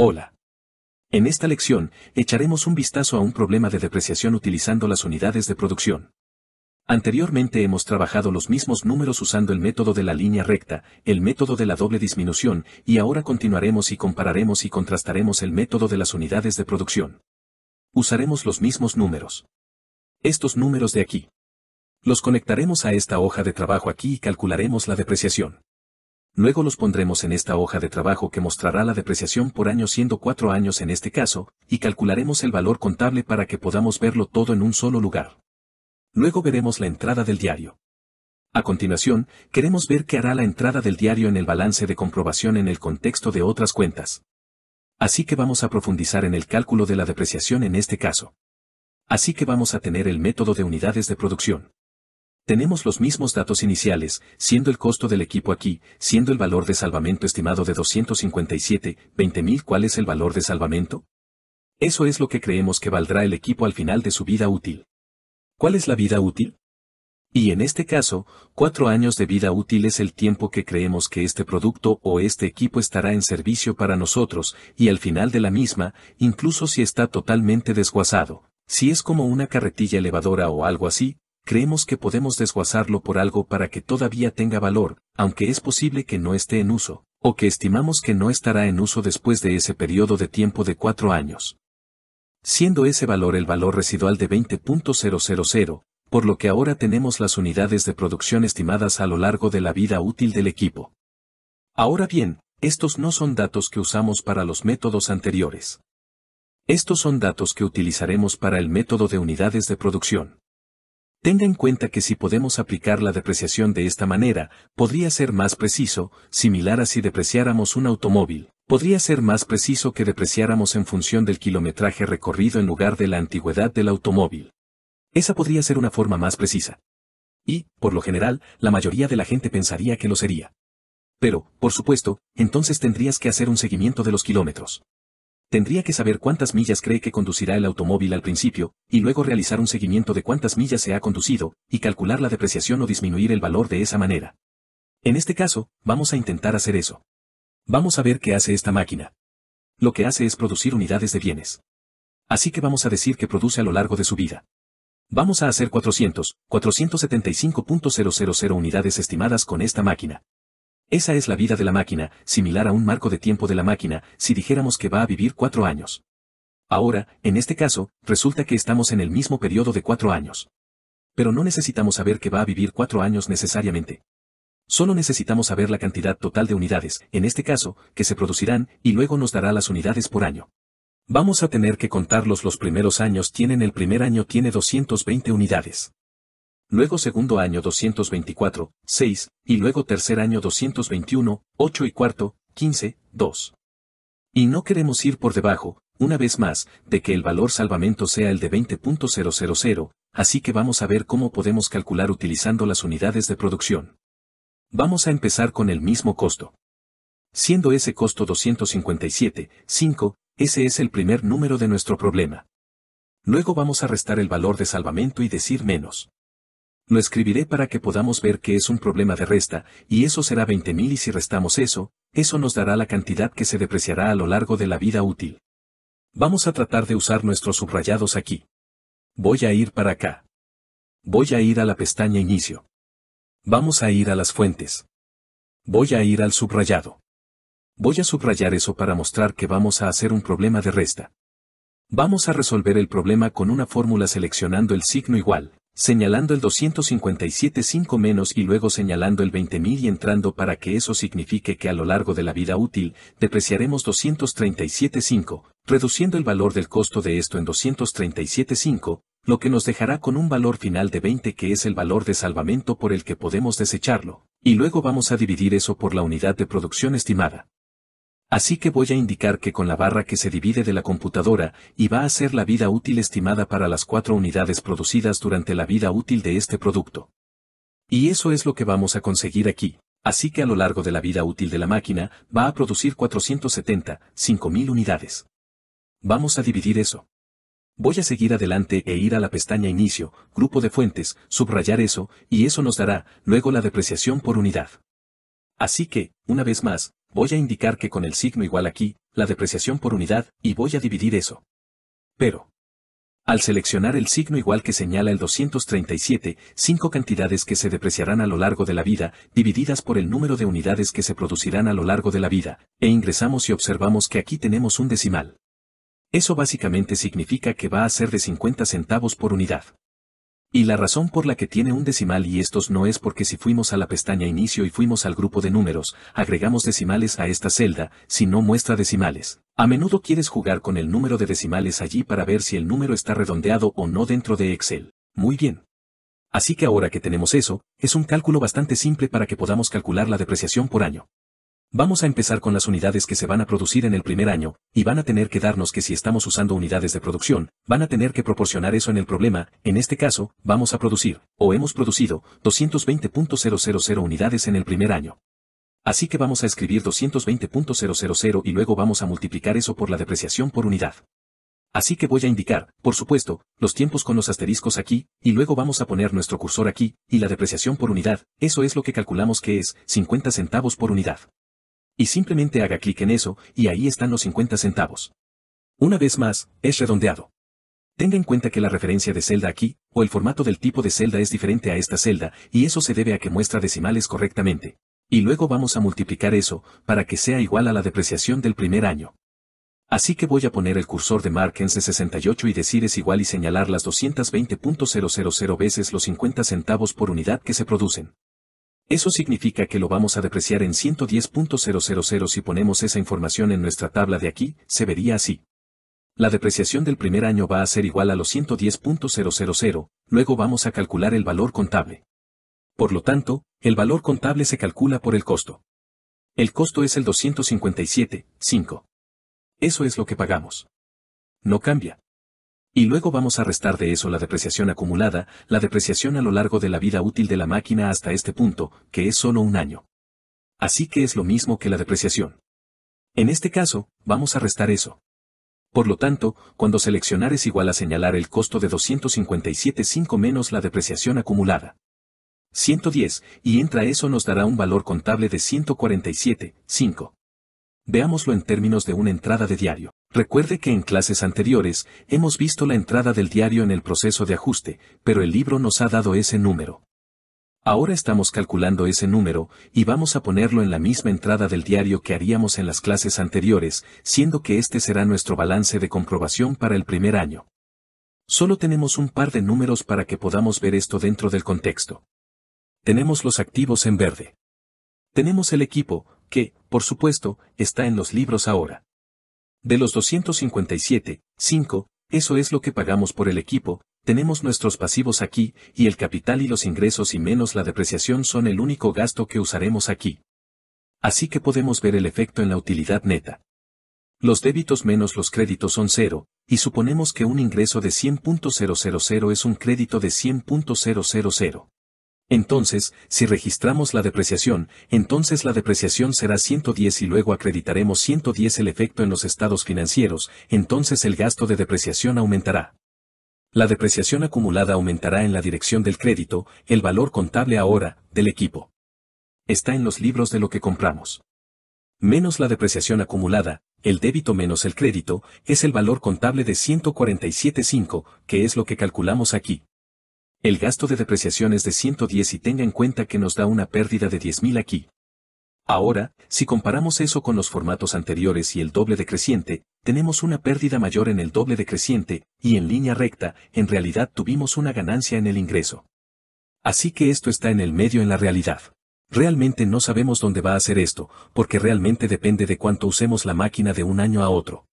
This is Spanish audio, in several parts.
Hola. En esta lección, echaremos un vistazo a un problema de depreciación utilizando las unidades de producción. Anteriormente hemos trabajado los mismos números usando el método de la línea recta, el método de la doble disminución, y ahora continuaremos y compararemos y contrastaremos el método de las unidades de producción. Usaremos los mismos números. Estos números de aquí. Los conectaremos a esta hoja de trabajo aquí y calcularemos la depreciación luego los pondremos en esta hoja de trabajo que mostrará la depreciación por año siendo cuatro años en este caso, y calcularemos el valor contable para que podamos verlo todo en un solo lugar. Luego veremos la entrada del diario. A continuación, queremos ver qué hará la entrada del diario en el balance de comprobación en el contexto de otras cuentas. Así que vamos a profundizar en el cálculo de la depreciación en este caso. Así que vamos a tener el método de unidades de producción. Tenemos los mismos datos iniciales, siendo el costo del equipo aquí, siendo el valor de salvamento estimado de 257, 20.000 ¿cuál es el valor de salvamento? Eso es lo que creemos que valdrá el equipo al final de su vida útil. ¿Cuál es la vida útil? Y en este caso, cuatro años de vida útil es el tiempo que creemos que este producto o este equipo estará en servicio para nosotros, y al final de la misma, incluso si está totalmente desguazado, si es como una carretilla elevadora o algo así, creemos que podemos desguazarlo por algo para que todavía tenga valor, aunque es posible que no esté en uso, o que estimamos que no estará en uso después de ese periodo de tiempo de cuatro años. Siendo ese valor el valor residual de 20.000, por lo que ahora tenemos las unidades de producción estimadas a lo largo de la vida útil del equipo. Ahora bien, estos no son datos que usamos para los métodos anteriores. Estos son datos que utilizaremos para el método de unidades de producción. Tenga en cuenta que si podemos aplicar la depreciación de esta manera, podría ser más preciso, similar a si depreciáramos un automóvil. Podría ser más preciso que depreciáramos en función del kilometraje recorrido en lugar de la antigüedad del automóvil. Esa podría ser una forma más precisa. Y, por lo general, la mayoría de la gente pensaría que lo sería. Pero, por supuesto, entonces tendrías que hacer un seguimiento de los kilómetros. Tendría que saber cuántas millas cree que conducirá el automóvil al principio, y luego realizar un seguimiento de cuántas millas se ha conducido, y calcular la depreciación o disminuir el valor de esa manera. En este caso, vamos a intentar hacer eso. Vamos a ver qué hace esta máquina. Lo que hace es producir unidades de bienes. Así que vamos a decir que produce a lo largo de su vida. Vamos a hacer 400, 475.000 unidades estimadas con esta máquina. Esa es la vida de la máquina, similar a un marco de tiempo de la máquina, si dijéramos que va a vivir cuatro años. Ahora, en este caso, resulta que estamos en el mismo periodo de cuatro años. Pero no necesitamos saber que va a vivir cuatro años necesariamente. Solo necesitamos saber la cantidad total de unidades, en este caso, que se producirán, y luego nos dará las unidades por año. Vamos a tener que contarlos los primeros años tienen el primer año tiene 220 unidades luego segundo año 224, 6, y luego tercer año 221, 8 y cuarto, 15, 2. Y no queremos ir por debajo, una vez más, de que el valor salvamento sea el de 20.000, así que vamos a ver cómo podemos calcular utilizando las unidades de producción. Vamos a empezar con el mismo costo. Siendo ese costo 257, 5, ese es el primer número de nuestro problema. Luego vamos a restar el valor de salvamento y decir menos. Lo escribiré para que podamos ver que es un problema de resta, y eso será 20.000 y si restamos eso, eso nos dará la cantidad que se depreciará a lo largo de la vida útil. Vamos a tratar de usar nuestros subrayados aquí. Voy a ir para acá. Voy a ir a la pestaña Inicio. Vamos a ir a las fuentes. Voy a ir al subrayado. Voy a subrayar eso para mostrar que vamos a hacer un problema de resta. Vamos a resolver el problema con una fórmula seleccionando el signo igual, señalando el 257.5- menos y luego señalando el 20.000 y entrando para que eso signifique que a lo largo de la vida útil, depreciaremos 237.5, reduciendo el valor del costo de esto en 237.5, lo que nos dejará con un valor final de 20 que es el valor de salvamento por el que podemos desecharlo, y luego vamos a dividir eso por la unidad de producción estimada. Así que voy a indicar que con la barra que se divide de la computadora, y va a ser la vida útil estimada para las cuatro unidades producidas durante la vida útil de este producto. Y eso es lo que vamos a conseguir aquí. Así que a lo largo de la vida útil de la máquina, va a producir 470, 5000 unidades. Vamos a dividir eso. Voy a seguir adelante e ir a la pestaña Inicio, Grupo de Fuentes, subrayar eso, y eso nos dará, luego la depreciación por unidad. Así que, una vez más, Voy a indicar que con el signo igual aquí, la depreciación por unidad, y voy a dividir eso. Pero. Al seleccionar el signo igual que señala el 237, cinco cantidades que se depreciarán a lo largo de la vida, divididas por el número de unidades que se producirán a lo largo de la vida, e ingresamos y observamos que aquí tenemos un decimal. Eso básicamente significa que va a ser de 50 centavos por unidad. Y la razón por la que tiene un decimal y estos no es porque si fuimos a la pestaña inicio y fuimos al grupo de números, agregamos decimales a esta celda, si no muestra decimales. A menudo quieres jugar con el número de decimales allí para ver si el número está redondeado o no dentro de Excel. Muy bien. Así que ahora que tenemos eso, es un cálculo bastante simple para que podamos calcular la depreciación por año. Vamos a empezar con las unidades que se van a producir en el primer año, y van a tener que darnos que si estamos usando unidades de producción, van a tener que proporcionar eso en el problema, en este caso, vamos a producir, o hemos producido, 220.000 unidades en el primer año. Así que vamos a escribir 220.000 y luego vamos a multiplicar eso por la depreciación por unidad. Así que voy a indicar, por supuesto, los tiempos con los asteriscos aquí, y luego vamos a poner nuestro cursor aquí, y la depreciación por unidad, eso es lo que calculamos que es, 50 centavos por unidad y simplemente haga clic en eso, y ahí están los 50 centavos. Una vez más, es redondeado. Tenga en cuenta que la referencia de celda aquí, o el formato del tipo de celda es diferente a esta celda, y eso se debe a que muestra decimales correctamente. Y luego vamos a multiplicar eso, para que sea igual a la depreciación del primer año. Así que voy a poner el cursor de Mark en C68 y decir es igual y señalar las 220.000 veces los 50 centavos por unidad que se producen. Eso significa que lo vamos a depreciar en 110.000 si ponemos esa información en nuestra tabla de aquí, se vería así. La depreciación del primer año va a ser igual a los 110.000, luego vamos a calcular el valor contable. Por lo tanto, el valor contable se calcula por el costo. El costo es el 257.5. Eso es lo que pagamos. No cambia. Y luego vamos a restar de eso la depreciación acumulada, la depreciación a lo largo de la vida útil de la máquina hasta este punto, que es solo un año. Así que es lo mismo que la depreciación. En este caso, vamos a restar eso. Por lo tanto, cuando seleccionar es igual a señalar el costo de 257.5 menos la depreciación acumulada. 110, y entra eso nos dará un valor contable de 147.5. Veámoslo en términos de una entrada de diario. Recuerde que en clases anteriores hemos visto la entrada del diario en el proceso de ajuste, pero el libro nos ha dado ese número. Ahora estamos calculando ese número y vamos a ponerlo en la misma entrada del diario que haríamos en las clases anteriores, siendo que este será nuestro balance de comprobación para el primer año. Solo tenemos un par de números para que podamos ver esto dentro del contexto. Tenemos los activos en verde. Tenemos el equipo, que, por supuesto, está en los libros ahora. De los 257, 5, eso es lo que pagamos por el equipo, tenemos nuestros pasivos aquí, y el capital y los ingresos y menos la depreciación son el único gasto que usaremos aquí. Así que podemos ver el efecto en la utilidad neta. Los débitos menos los créditos son cero, y suponemos que un ingreso de 100.000 es un crédito de 100.000. Entonces, si registramos la depreciación, entonces la depreciación será 110 y luego acreditaremos 110 el efecto en los estados financieros, entonces el gasto de depreciación aumentará. La depreciación acumulada aumentará en la dirección del crédito, el valor contable ahora, del equipo. Está en los libros de lo que compramos. Menos la depreciación acumulada, el débito menos el crédito, es el valor contable de 147.5, que es lo que calculamos aquí. El gasto de depreciación es de 110 y tenga en cuenta que nos da una pérdida de 10.000 aquí. Ahora, si comparamos eso con los formatos anteriores y el doble decreciente, tenemos una pérdida mayor en el doble decreciente, y en línea recta, en realidad tuvimos una ganancia en el ingreso. Así que esto está en el medio en la realidad. Realmente no sabemos dónde va a ser esto, porque realmente depende de cuánto usemos la máquina de un año a otro.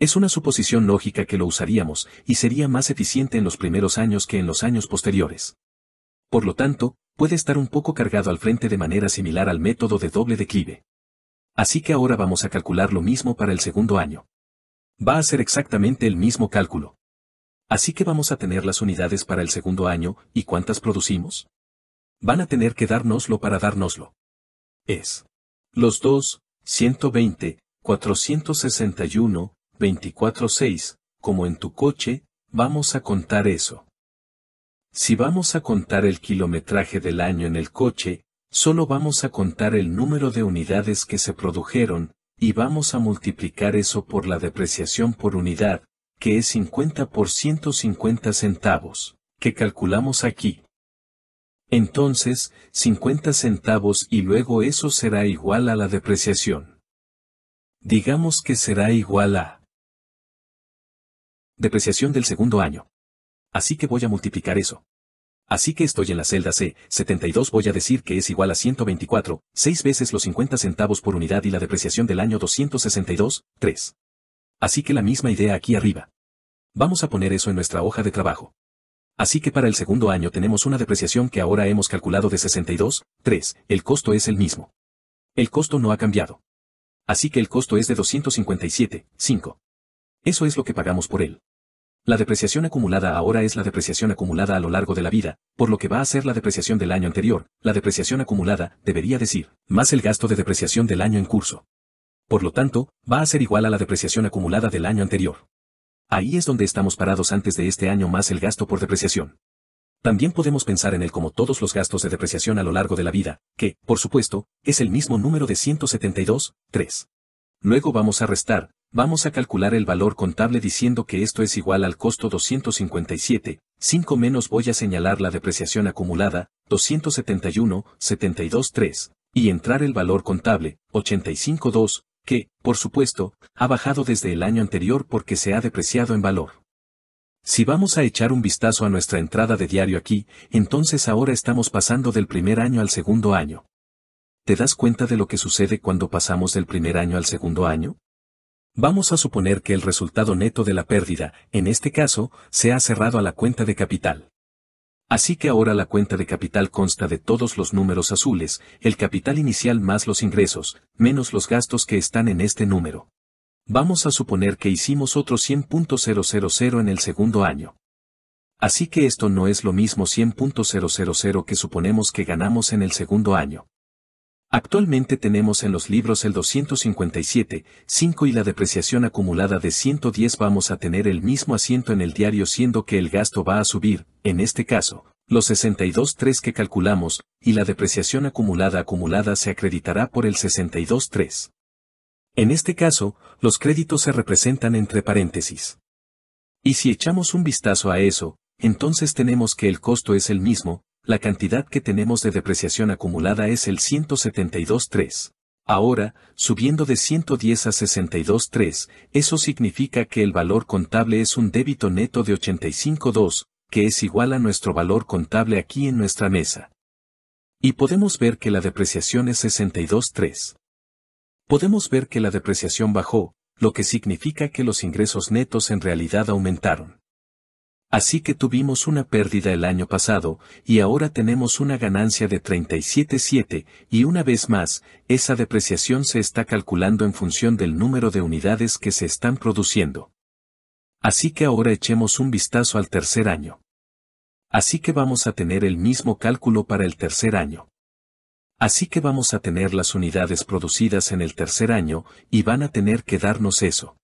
Es una suposición lógica que lo usaríamos, y sería más eficiente en los primeros años que en los años posteriores. Por lo tanto, puede estar un poco cargado al frente de manera similar al método de doble declive. Así que ahora vamos a calcular lo mismo para el segundo año. Va a ser exactamente el mismo cálculo. Así que vamos a tener las unidades para el segundo año, ¿y cuántas producimos? Van a tener que dárnoslo para dárnoslo. Es. Los dos, 120, 461, 24.6, como en tu coche, vamos a contar eso. Si vamos a contar el kilometraje del año en el coche, solo vamos a contar el número de unidades que se produjeron, y vamos a multiplicar eso por la depreciación por unidad, que es 50 por 150 centavos, que calculamos aquí. Entonces, 50 centavos y luego eso será igual a la depreciación. Digamos que será igual a Depreciación del segundo año. Así que voy a multiplicar eso. Así que estoy en la celda C, 72 voy a decir que es igual a 124, 6 veces los 50 centavos por unidad y la depreciación del año 262, 3. Así que la misma idea aquí arriba. Vamos a poner eso en nuestra hoja de trabajo. Así que para el segundo año tenemos una depreciación que ahora hemos calculado de 62, 3, el costo es el mismo. El costo no ha cambiado. Así que el costo es de 257, 5. Eso es lo que pagamos por él. La depreciación acumulada ahora es la depreciación acumulada a lo largo de la vida, por lo que va a ser la depreciación del año anterior, la depreciación acumulada, debería decir, más el gasto de depreciación del año en curso. Por lo tanto, va a ser igual a la depreciación acumulada del año anterior. Ahí es donde estamos parados antes de este año más el gasto por depreciación. También podemos pensar en él como todos los gastos de depreciación a lo largo de la vida, que, por supuesto, es el mismo número de 172, 3. Luego vamos a restar, Vamos a calcular el valor contable diciendo que esto es igual al costo 257, 5 menos voy a señalar la depreciación acumulada, 271, 72, 3, y entrar el valor contable, 2, que, por supuesto, ha bajado desde el año anterior porque se ha depreciado en valor. Si vamos a echar un vistazo a nuestra entrada de diario aquí, entonces ahora estamos pasando del primer año al segundo año. ¿Te das cuenta de lo que sucede cuando pasamos del primer año al segundo año? Vamos a suponer que el resultado neto de la pérdida, en este caso, se ha cerrado a la cuenta de capital. Así que ahora la cuenta de capital consta de todos los números azules, el capital inicial más los ingresos, menos los gastos que están en este número. Vamos a suponer que hicimos otro 100.000 en el segundo año. Así que esto no es lo mismo 100.000 que suponemos que ganamos en el segundo año. Actualmente tenemos en los libros el 257, 5 y la depreciación acumulada de 110 vamos a tener el mismo asiento en el diario siendo que el gasto va a subir, en este caso, los 62.3 que calculamos, y la depreciación acumulada acumulada se acreditará por el 62.3. En este caso, los créditos se representan entre paréntesis. Y si echamos un vistazo a eso, entonces tenemos que el costo es el mismo, la cantidad que tenemos de depreciación acumulada es el 172.3. Ahora, subiendo de 110 a 62.3, eso significa que el valor contable es un débito neto de 85.2, que es igual a nuestro valor contable aquí en nuestra mesa. Y podemos ver que la depreciación es 62.3. Podemos ver que la depreciación bajó, lo que significa que los ingresos netos en realidad aumentaron. Así que tuvimos una pérdida el año pasado, y ahora tenemos una ganancia de 37.7, y una vez más, esa depreciación se está calculando en función del número de unidades que se están produciendo. Así que ahora echemos un vistazo al tercer año. Así que vamos a tener el mismo cálculo para el tercer año. Así que vamos a tener las unidades producidas en el tercer año, y van a tener que darnos eso.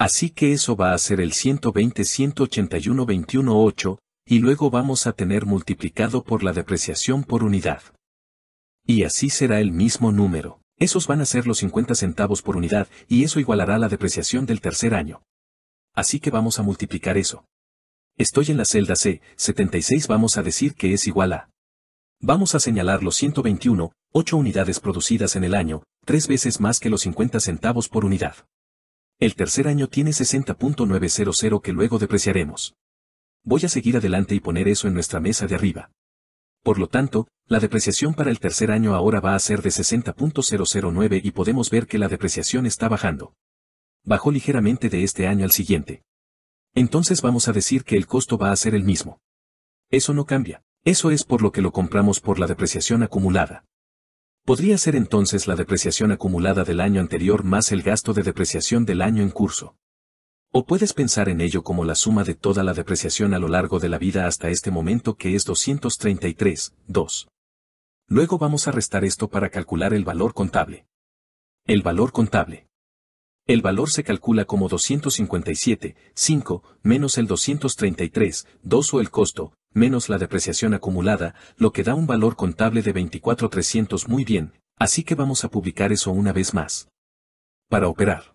Así que eso va a ser el 120 181 21 8, y luego vamos a tener multiplicado por la depreciación por unidad. Y así será el mismo número. Esos van a ser los 50 centavos por unidad, y eso igualará la depreciación del tercer año. Así que vamos a multiplicar eso. Estoy en la celda C, 76 vamos a decir que es igual a. Vamos a señalar los 121, 8 unidades producidas en el año, tres veces más que los 50 centavos por unidad. El tercer año tiene 60.900 que luego depreciaremos. Voy a seguir adelante y poner eso en nuestra mesa de arriba. Por lo tanto, la depreciación para el tercer año ahora va a ser de 60.009 y podemos ver que la depreciación está bajando. Bajó ligeramente de este año al siguiente. Entonces vamos a decir que el costo va a ser el mismo. Eso no cambia. Eso es por lo que lo compramos por la depreciación acumulada. Podría ser entonces la depreciación acumulada del año anterior más el gasto de depreciación del año en curso. O puedes pensar en ello como la suma de toda la depreciación a lo largo de la vida hasta este momento que es 233,2. Luego vamos a restar esto para calcular el valor contable. El valor contable. El valor se calcula como 257,5 menos el 233,2 o el costo, menos la depreciación acumulada, lo que da un valor contable de 24.300 muy bien, así que vamos a publicar eso una vez más. Para operar.